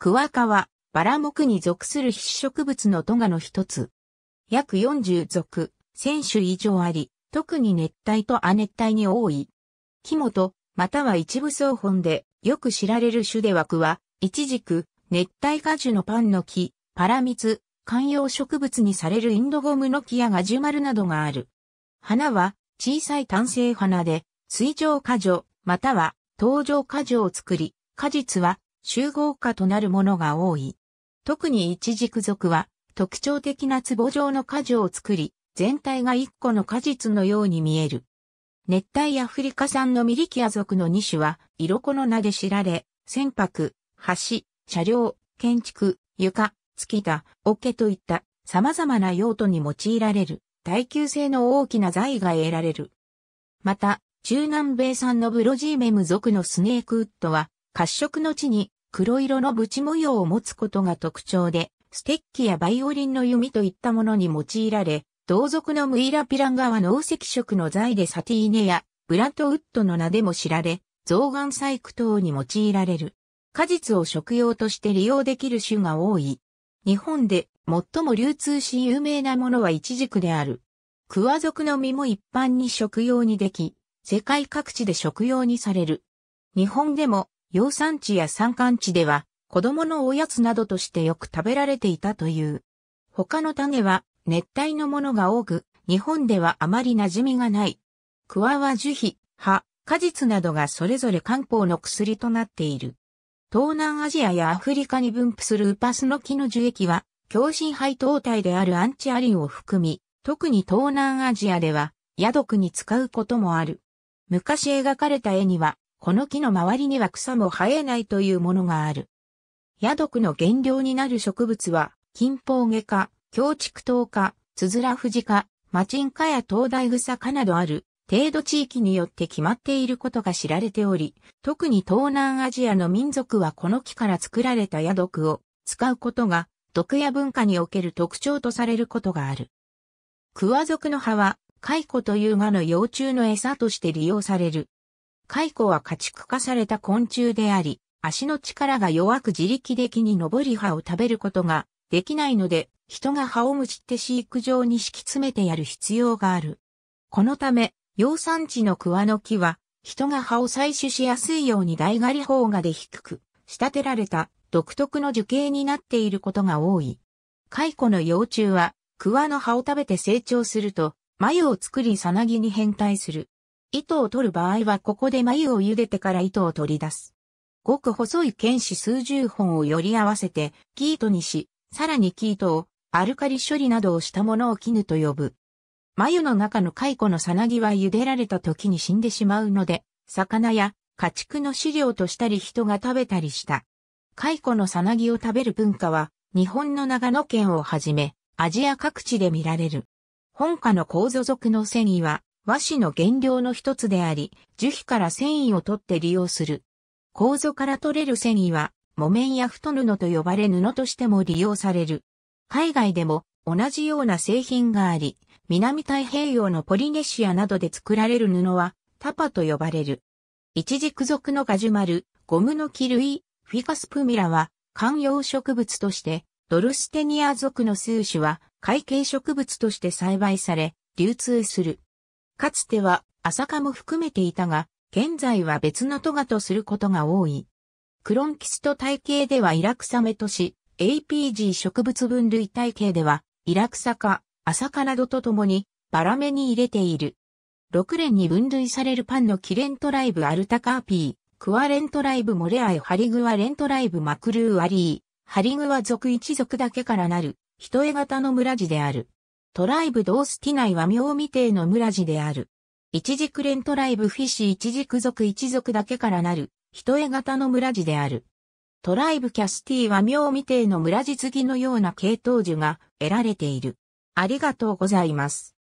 クワカは、バラ木に属する必植物のトガの一つ。約40属、1000種以上あり、特に熱帯と亜熱帯に多い。木本、または一部総本で、よく知られる種で枠は、一軸、熱帯果樹のパンの木、パラミツ、観葉植物にされるインドゴムの木やガジュマルなどがある。花は、小さい単性花で、水上果樹、または、登場果樹を作り、果実は、集合化となるものが多い。特に一軸属は特徴的な壺状の果樹を作り、全体が一個の果実のように見える。熱帯アフリカ産のミリキア族の2種は、色粉の名で知られ、船舶、橋、車両、建築、床、月田、桶といった様々な用途に用いられる、耐久性の大きな材が得られる。また、中南米産のブロジーメム属のスネークウッドは、褐色の地に黒色のブチ模様を持つことが特徴で、ステッキやバイオリンの弓といったものに用いられ、同族のムイラピラン側の石色の材でサティーネやブラトウッドの名でも知られ、増眼細工等に用いられる。果実を食用として利用できる種が多い。日本で最も流通し有名なものはイチジクである。クワ族の実も一般に食用にでき、世界各地で食用にされる。日本でも養蚕地や山間地では、子供のおやつなどとしてよく食べられていたという。他の種は熱帯のものが多く、日本ではあまり馴染みがない。クワは樹皮、葉、果実などがそれぞれ漢方の薬となっている。東南アジアやアフリカに分布するウパスの木の樹液は、強心肺糖体であるアンチアリンを含み、特に東南アジアでは、野毒に使うこともある。昔描かれた絵には、この木の周りには草も生えないというものがある。野毒の原料になる植物は、金峰下科、京畜糖科、つづら藤科、マチン科や東大草科などある、程度地域によって決まっていることが知られており、特に東南アジアの民族はこの木から作られた野毒を使うことが、毒や文化における特徴とされることがある。クワ族の葉は、カイコという蛾の幼虫の餌として利用される。蚕は家畜化された昆虫であり、足の力が弱く自力的に登り葉を食べることができないので、人が葉をむしって飼育場に敷き詰めてやる必要がある。このため、養蚕地の桑の木は、人が葉を採取しやすいように大狩り方がで低く、仕立てられた独特の樹形になっていることが多い。蚕の幼虫は、桑の葉を食べて成長すると、繭を作りさなぎに変態する。糸を取る場合はここで眉を茹でてから糸を取り出す。ごく細い剣士数十本をより合わせて、生糸にし、さらに生糸を、アルカリ処理などをしたものを絹と呼ぶ。眉の中の蚕のさなぎは茹でられた時に死んでしまうので、魚や家畜の飼料としたり人が食べたりした。蚕のさなぎを食べる文化は、日本の長野県をはじめ、アジア各地で見られる。本家の構造属の繊維は、和紙の原料の一つであり、樹皮から繊維を取って利用する。構造から取れる繊維は、木綿や太布と呼ばれ布としても利用される。海外でも同じような製品があり、南太平洋のポリネシアなどで作られる布はタパと呼ばれる。一軸属のガジュマル、ゴムの木類、フィカスプミラは観葉植物として、ドルステニア属の数種は海景植物として栽培され、流通する。かつてはアサカも含めていたが、現在は別のトガとすることが多い。クロンキスト体系ではイラクサメとし、APG 植物分類体系では、イラクサアサカなどとともに、バラメに入れている。6連に分類されるパンのキレントライブアルタカーピー、クワレントライブモレアイハリグワレントライブマクルーアリー、ハリグワ族一族だけからなる、人絵型の村地である。トライブドースティ内は妙未定の村地である。一軸連トライブフィシ一軸族一族だけからなる、一重型の村地である。トライブキャスティは妙未定の村地継ぎのような系統樹が得られている。ありがとうございます。